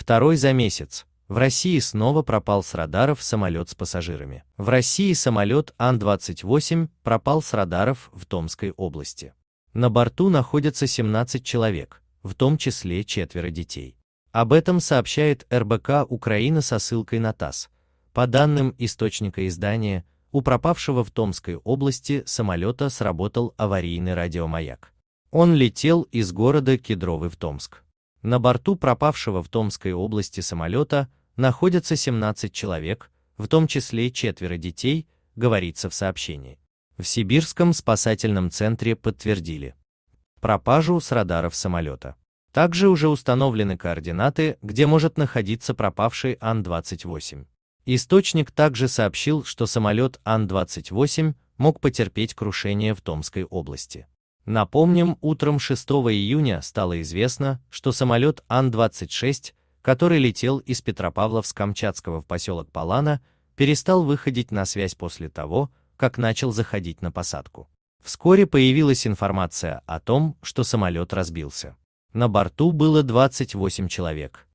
Второй за месяц. В России снова пропал с радаров самолет с пассажирами. В России самолет Ан-28 пропал с радаров в Томской области. На борту находятся 17 человек, в том числе четверо детей. Об этом сообщает РБК Украина со ссылкой на ТАСС. По данным источника издания, у пропавшего в Томской области самолета сработал аварийный радиомаяк. Он летел из города Кедровый в Томск. На борту пропавшего в Томской области самолета находятся 17 человек, в том числе четверо детей, говорится в сообщении. В Сибирском спасательном центре подтвердили пропажу с радаров самолета. Также уже установлены координаты, где может находиться пропавший Ан-28. Источник также сообщил, что самолет Ан-28 мог потерпеть крушение в Томской области. Напомним, утром 6 июня стало известно, что самолет Ан-26, который летел из Петропавловск-Камчатского в поселок Палана, перестал выходить на связь после того, как начал заходить на посадку. Вскоре появилась информация о том, что самолет разбился. На борту было 28 человек.